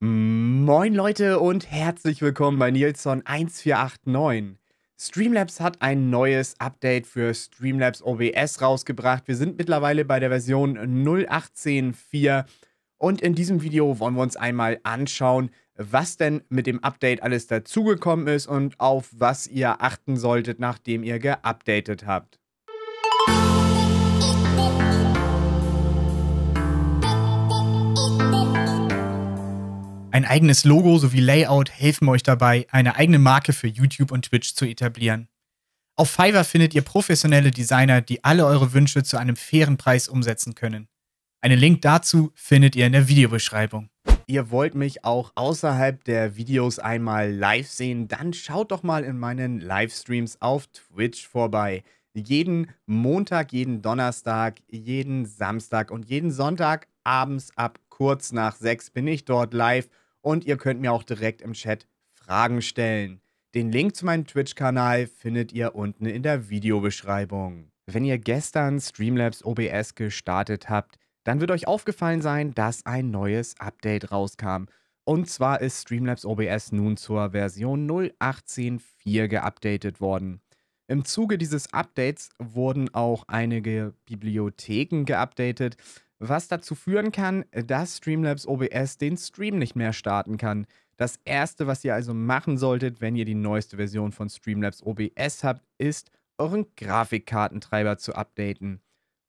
Moin Leute und herzlich willkommen bei Nilsson 1489. Streamlabs hat ein neues Update für Streamlabs OBS rausgebracht. Wir sind mittlerweile bei der Version 0.18.4 und in diesem Video wollen wir uns einmal anschauen, was denn mit dem Update alles dazugekommen ist und auf was ihr achten solltet, nachdem ihr geupdatet habt. ein eigenes Logo sowie Layout helfen euch dabei, eine eigene Marke für YouTube und Twitch zu etablieren. Auf Fiverr findet ihr professionelle Designer, die alle eure Wünsche zu einem fairen Preis umsetzen können. Einen Link dazu findet ihr in der Videobeschreibung. Ihr wollt mich auch außerhalb der Videos einmal live sehen, dann schaut doch mal in meinen Livestreams auf Twitch vorbei. Jeden Montag, jeden Donnerstag, jeden Samstag und jeden Sonntag abends ab kurz nach sechs bin ich dort live und ihr könnt mir auch direkt im Chat Fragen stellen. Den Link zu meinem Twitch-Kanal findet ihr unten in der Videobeschreibung. Wenn ihr gestern Streamlabs OBS gestartet habt, dann wird euch aufgefallen sein, dass ein neues Update rauskam. Und zwar ist Streamlabs OBS nun zur Version 0.18.4 geupdatet worden. Im Zuge dieses Updates wurden auch einige Bibliotheken geupdatet, was dazu führen kann, dass Streamlabs OBS den Stream nicht mehr starten kann. Das erste, was ihr also machen solltet, wenn ihr die neueste Version von Streamlabs OBS habt, ist, euren Grafikkartentreiber zu updaten.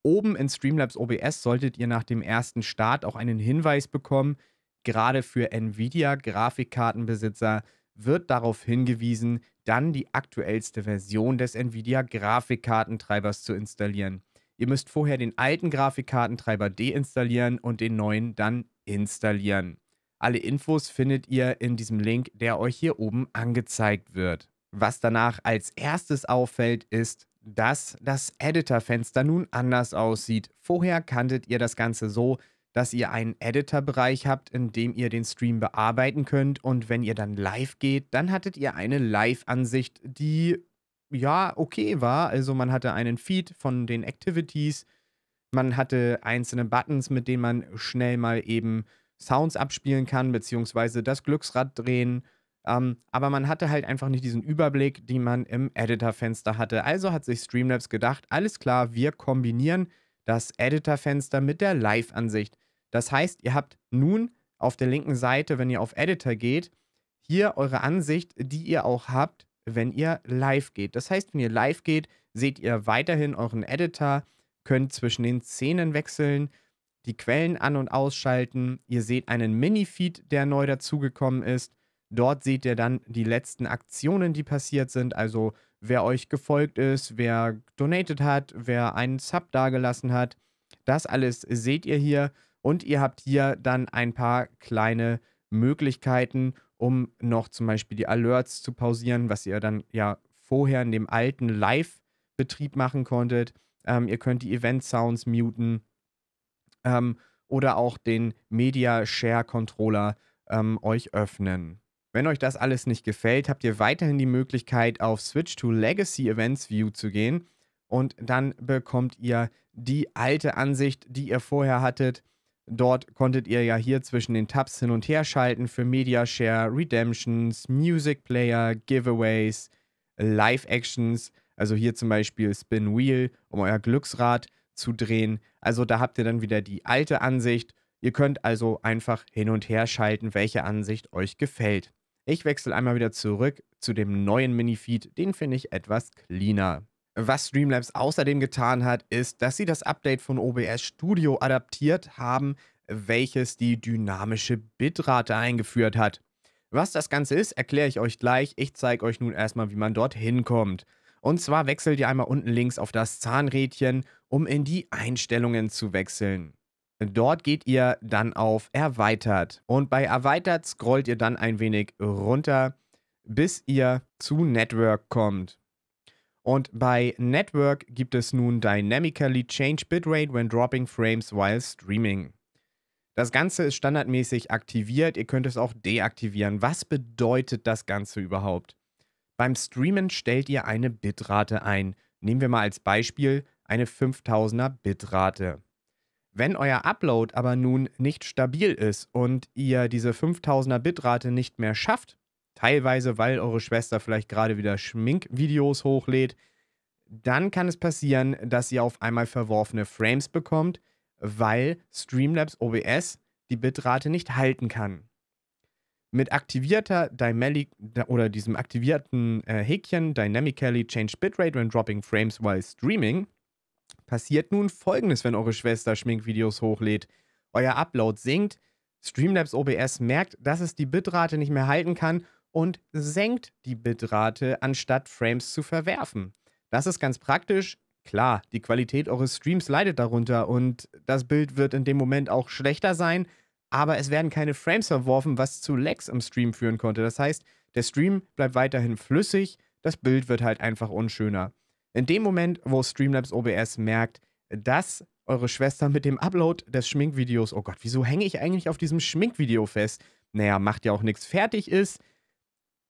Oben in Streamlabs OBS solltet ihr nach dem ersten Start auch einen Hinweis bekommen. Gerade für Nvidia-Grafikkartenbesitzer wird darauf hingewiesen, dann die aktuellste Version des Nvidia-Grafikkartentreibers zu installieren. Ihr müsst vorher den alten Grafikkartentreiber deinstallieren und den neuen dann installieren. Alle Infos findet ihr in diesem Link, der euch hier oben angezeigt wird. Was danach als erstes auffällt, ist, dass das Editor-Fenster nun anders aussieht. Vorher kanntet ihr das Ganze so, dass ihr einen Editor-Bereich habt, in dem ihr den Stream bearbeiten könnt und wenn ihr dann live geht, dann hattet ihr eine Live-Ansicht, die ja okay war. Also man hatte einen Feed von den Activities, man hatte einzelne Buttons, mit denen man schnell mal eben Sounds abspielen kann, beziehungsweise das Glücksrad drehen. Ähm, aber man hatte halt einfach nicht diesen Überblick, den man im Editor-Fenster hatte. Also hat sich Streamlabs gedacht, alles klar, wir kombinieren das Editor-Fenster mit der Live-Ansicht. Das heißt, ihr habt nun auf der linken Seite, wenn ihr auf Editor geht, hier eure Ansicht, die ihr auch habt, wenn ihr live geht. Das heißt, wenn ihr live geht, seht ihr weiterhin euren Editor, könnt zwischen den Szenen wechseln, die Quellen an- und ausschalten. Ihr seht einen Mini-Feed, der neu dazugekommen ist. Dort seht ihr dann die letzten Aktionen, die passiert sind, also wer euch gefolgt ist, wer donated hat, wer einen Sub dagelassen hat. Das alles seht ihr hier und ihr habt hier dann ein paar kleine Möglichkeiten, um noch zum Beispiel die Alerts zu pausieren, was ihr dann ja vorher in dem alten Live-Betrieb machen konntet. Ähm, ihr könnt die Event-Sounds muten ähm, oder auch den Media-Share-Controller ähm, euch öffnen. Wenn euch das alles nicht gefällt, habt ihr weiterhin die Möglichkeit, auf Switch to Legacy Events View zu gehen und dann bekommt ihr die alte Ansicht, die ihr vorher hattet. Dort konntet ihr ja hier zwischen den Tabs hin und her schalten für Media Share, Redemptions, Music Player, Giveaways, Live Actions, also hier zum Beispiel Spin Wheel, um euer Glücksrad zu drehen. Also da habt ihr dann wieder die alte Ansicht. Ihr könnt also einfach hin und her schalten, welche Ansicht euch gefällt. Ich wechsle einmal wieder zurück zu dem neuen Minifeed, den finde ich etwas cleaner. Was Streamlabs außerdem getan hat, ist, dass sie das Update von OBS Studio adaptiert haben, welches die dynamische Bitrate eingeführt hat. Was das Ganze ist, erkläre ich euch gleich. Ich zeige euch nun erstmal, wie man dort hinkommt. Und zwar wechselt ihr einmal unten links auf das Zahnrädchen, um in die Einstellungen zu wechseln. Dort geht ihr dann auf Erweitert. Und bei Erweitert scrollt ihr dann ein wenig runter, bis ihr zu Network kommt. Und bei Network gibt es nun Dynamically Change Bitrate when dropping frames while streaming. Das Ganze ist standardmäßig aktiviert, ihr könnt es auch deaktivieren. Was bedeutet das Ganze überhaupt? Beim Streamen stellt ihr eine Bitrate ein. Nehmen wir mal als Beispiel eine 5000er Bitrate. Wenn euer Upload aber nun nicht stabil ist und ihr diese 5000er Bitrate nicht mehr schafft, teilweise, weil eure Schwester vielleicht gerade wieder Schminkvideos hochlädt, dann kann es passieren, dass ihr auf einmal verworfene Frames bekommt, weil Streamlabs OBS die Bitrate nicht halten kann. Mit aktivierter Dynamic oder diesem aktivierten äh, Häkchen Dynamically Change Bitrate when dropping frames while streaming passiert nun folgendes, wenn eure Schwester Schminkvideos hochlädt. Euer Upload sinkt, Streamlabs OBS merkt, dass es die Bitrate nicht mehr halten kann und senkt die Bitrate, anstatt Frames zu verwerfen. Das ist ganz praktisch. Klar, die Qualität eures Streams leidet darunter und das Bild wird in dem Moment auch schlechter sein, aber es werden keine Frames verworfen, was zu Lags im Stream führen konnte. Das heißt, der Stream bleibt weiterhin flüssig, das Bild wird halt einfach unschöner. In dem Moment, wo Streamlabs OBS merkt, dass eure Schwester mit dem Upload des Schminkvideos, oh Gott, wieso hänge ich eigentlich auf diesem Schminkvideo fest? Naja, macht ja auch nichts fertig ist,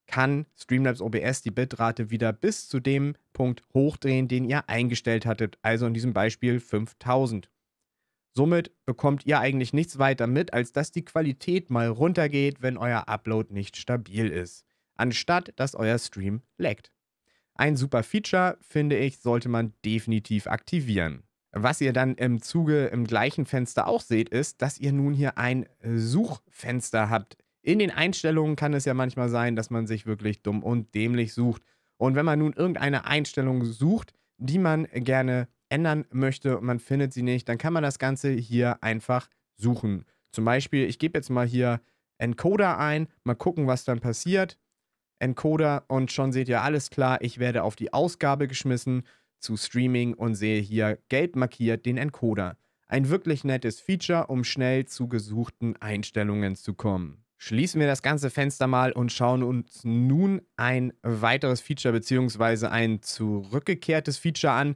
kann Streamlabs OBS die Bitrate wieder bis zu dem Punkt hochdrehen, den ihr eingestellt hattet, also in diesem Beispiel 5000. Somit bekommt ihr eigentlich nichts weiter mit, als dass die Qualität mal runtergeht, wenn euer Upload nicht stabil ist, anstatt dass euer Stream laggt. Ein super Feature, finde ich, sollte man definitiv aktivieren. Was ihr dann im Zuge im gleichen Fenster auch seht, ist, dass ihr nun hier ein Suchfenster habt. In den Einstellungen kann es ja manchmal sein, dass man sich wirklich dumm und dämlich sucht. Und wenn man nun irgendeine Einstellung sucht, die man gerne ändern möchte und man findet sie nicht, dann kann man das Ganze hier einfach suchen. Zum Beispiel, ich gebe jetzt mal hier Encoder ein, mal gucken, was dann passiert. Encoder und schon seht ihr alles klar, ich werde auf die Ausgabe geschmissen zu Streaming und sehe hier gelb markiert den Encoder. Ein wirklich nettes Feature, um schnell zu gesuchten Einstellungen zu kommen. Schließen wir das ganze Fenster mal und schauen uns nun ein weiteres Feature beziehungsweise ein zurückgekehrtes Feature an.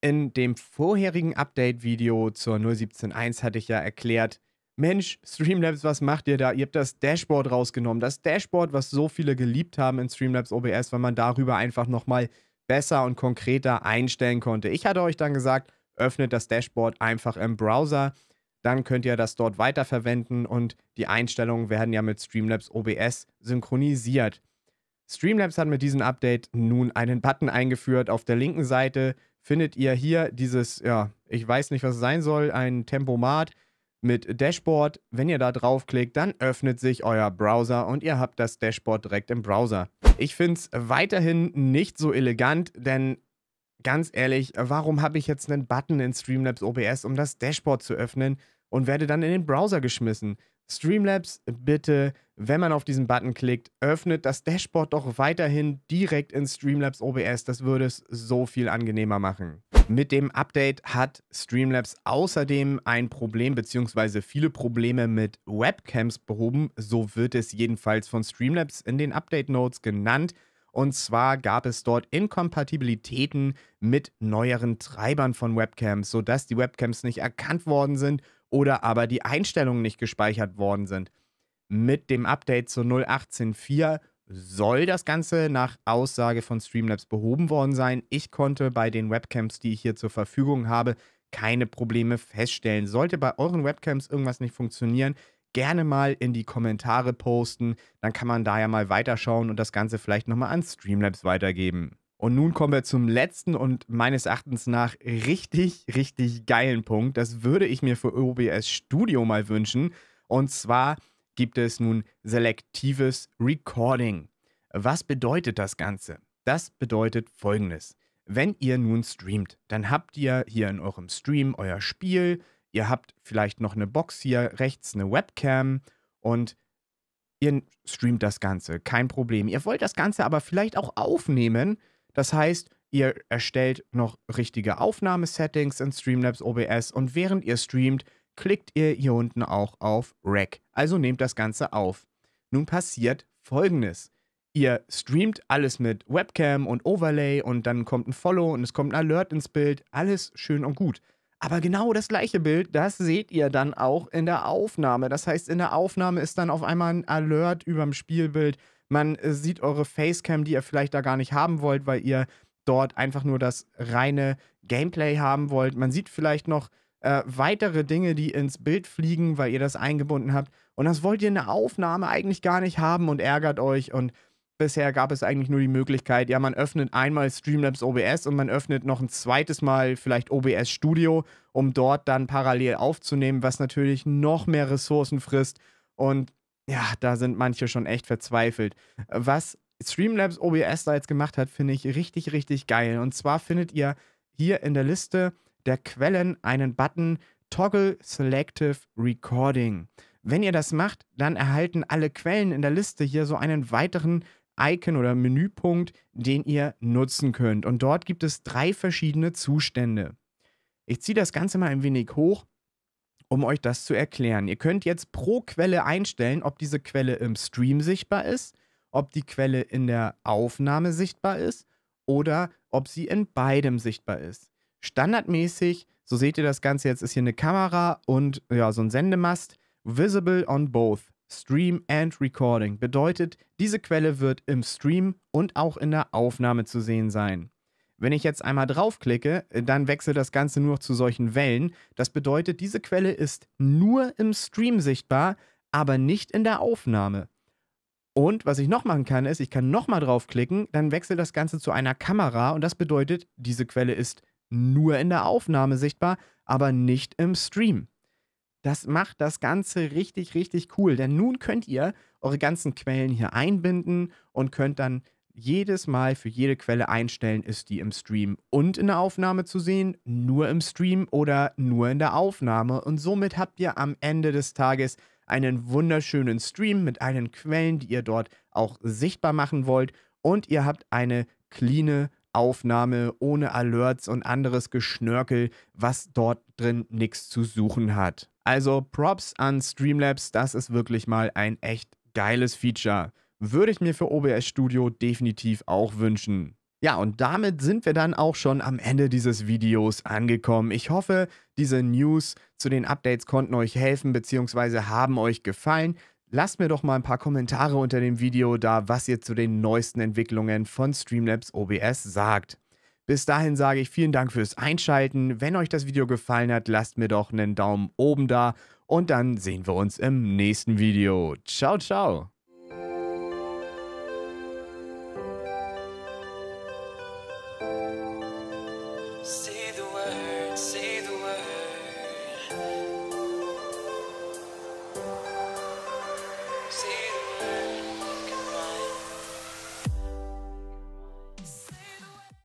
In dem vorherigen Update-Video zur 0.17.1 hatte ich ja erklärt, Mensch, Streamlabs, was macht ihr da? Ihr habt das Dashboard rausgenommen. Das Dashboard, was so viele geliebt haben in Streamlabs OBS, weil man darüber einfach nochmal besser und konkreter einstellen konnte. Ich hatte euch dann gesagt, öffnet das Dashboard einfach im Browser dann könnt ihr das dort weiterverwenden und die Einstellungen werden ja mit Streamlabs OBS synchronisiert. Streamlabs hat mit diesem Update nun einen Button eingeführt. Auf der linken Seite findet ihr hier dieses, ja, ich weiß nicht, was es sein soll, ein Tempomat mit Dashboard. Wenn ihr da draufklickt, dann öffnet sich euer Browser und ihr habt das Dashboard direkt im Browser. Ich finde es weiterhin nicht so elegant, denn ganz ehrlich, äh, warum habe ich jetzt einen Button in Streamlabs OBS, um das Dashboard zu öffnen und werde dann in den Browser geschmissen? Streamlabs, bitte, wenn man auf diesen Button klickt, öffnet das Dashboard doch weiterhin direkt in Streamlabs OBS. Das würde es so viel angenehmer machen. Mit dem Update hat Streamlabs außerdem ein Problem bzw. viele Probleme mit Webcams behoben. So wird es jedenfalls von Streamlabs in den Update Notes genannt. Und zwar gab es dort Inkompatibilitäten mit neueren Treibern von Webcams, sodass die Webcams nicht erkannt worden sind oder aber die Einstellungen nicht gespeichert worden sind. Mit dem Update zu 0.18.4 soll das Ganze nach Aussage von Streamlabs behoben worden sein. Ich konnte bei den Webcams, die ich hier zur Verfügung habe, keine Probleme feststellen. Sollte bei euren Webcams irgendwas nicht funktionieren, gerne mal in die Kommentare posten. Dann kann man da ja mal weiterschauen und das Ganze vielleicht nochmal an Streamlabs weitergeben. Und nun kommen wir zum letzten und meines Erachtens nach richtig, richtig geilen Punkt. Das würde ich mir für OBS Studio mal wünschen. Und zwar gibt es nun selektives Recording. Was bedeutet das Ganze? Das bedeutet folgendes. Wenn ihr nun streamt, dann habt ihr hier in eurem Stream euer Spiel, ihr habt vielleicht noch eine Box hier, rechts eine Webcam und ihr streamt das Ganze, kein Problem. Ihr wollt das Ganze aber vielleicht auch aufnehmen. Das heißt, ihr erstellt noch richtige Aufnahmesettings in Streamlabs OBS und während ihr streamt, klickt ihr hier unten auch auf Rack. Also nehmt das Ganze auf. Nun passiert folgendes. Ihr streamt alles mit Webcam und Overlay und dann kommt ein Follow und es kommt ein Alert ins Bild. Alles schön und gut. Aber genau das gleiche Bild, das seht ihr dann auch in der Aufnahme. Das heißt, in der Aufnahme ist dann auf einmal ein Alert über dem Spielbild. Man äh, sieht eure Facecam, die ihr vielleicht da gar nicht haben wollt, weil ihr dort einfach nur das reine Gameplay haben wollt. Man sieht vielleicht noch äh, weitere Dinge, die ins Bild fliegen, weil ihr das eingebunden habt. Und das wollt ihr in der Aufnahme eigentlich gar nicht haben und ärgert euch. Und bisher gab es eigentlich nur die Möglichkeit, ja, man öffnet einmal Streamlabs OBS und man öffnet noch ein zweites Mal vielleicht OBS Studio, um dort dann parallel aufzunehmen, was natürlich noch mehr Ressourcen frisst. Und ja, da sind manche schon echt verzweifelt. Was Streamlabs OBS da jetzt gemacht hat, finde ich richtig, richtig geil. Und zwar findet ihr hier in der Liste der Quellen einen Button Toggle Selective Recording. Wenn ihr das macht, dann erhalten alle Quellen in der Liste hier so einen weiteren Icon oder Menüpunkt, den ihr nutzen könnt. Und dort gibt es drei verschiedene Zustände. Ich ziehe das Ganze mal ein wenig hoch, um euch das zu erklären. Ihr könnt jetzt pro Quelle einstellen, ob diese Quelle im Stream sichtbar ist, ob die Quelle in der Aufnahme sichtbar ist oder ob sie in beidem sichtbar ist. Standardmäßig, so seht ihr das Ganze jetzt, ist hier eine Kamera und ja, so ein Sendemast, visible on both. Stream and Recording bedeutet, diese Quelle wird im Stream und auch in der Aufnahme zu sehen sein. Wenn ich jetzt einmal draufklicke, äh, dann wechselt das Ganze nur zu solchen Wellen. Das bedeutet, diese Quelle ist nur im Stream sichtbar, aber nicht in der Aufnahme. Und was ich noch machen kann, ist, ich kann nochmal draufklicken, dann wechselt das Ganze zu einer Kamera und das bedeutet, diese Quelle ist nur in der Aufnahme sichtbar, aber nicht im Stream. Das macht das Ganze richtig, richtig cool. Denn nun könnt ihr eure ganzen Quellen hier einbinden und könnt dann jedes Mal für jede Quelle einstellen, ist die im Stream und in der Aufnahme zu sehen, nur im Stream oder nur in der Aufnahme. Und somit habt ihr am Ende des Tages einen wunderschönen Stream mit allen Quellen, die ihr dort auch sichtbar machen wollt. Und ihr habt eine cleane Aufnahme ohne Alerts und anderes Geschnörkel, was dort drin nichts zu suchen hat. Also Props an Streamlabs, das ist wirklich mal ein echt geiles Feature. Würde ich mir für OBS Studio definitiv auch wünschen. Ja, und damit sind wir dann auch schon am Ende dieses Videos angekommen. Ich hoffe, diese News zu den Updates konnten euch helfen bzw. haben euch gefallen. Lasst mir doch mal ein paar Kommentare unter dem Video da, was ihr zu den neuesten Entwicklungen von Streamlabs OBS sagt. Bis dahin sage ich vielen Dank fürs Einschalten. Wenn euch das Video gefallen hat, lasst mir doch einen Daumen oben da und dann sehen wir uns im nächsten Video. Ciao, ciao.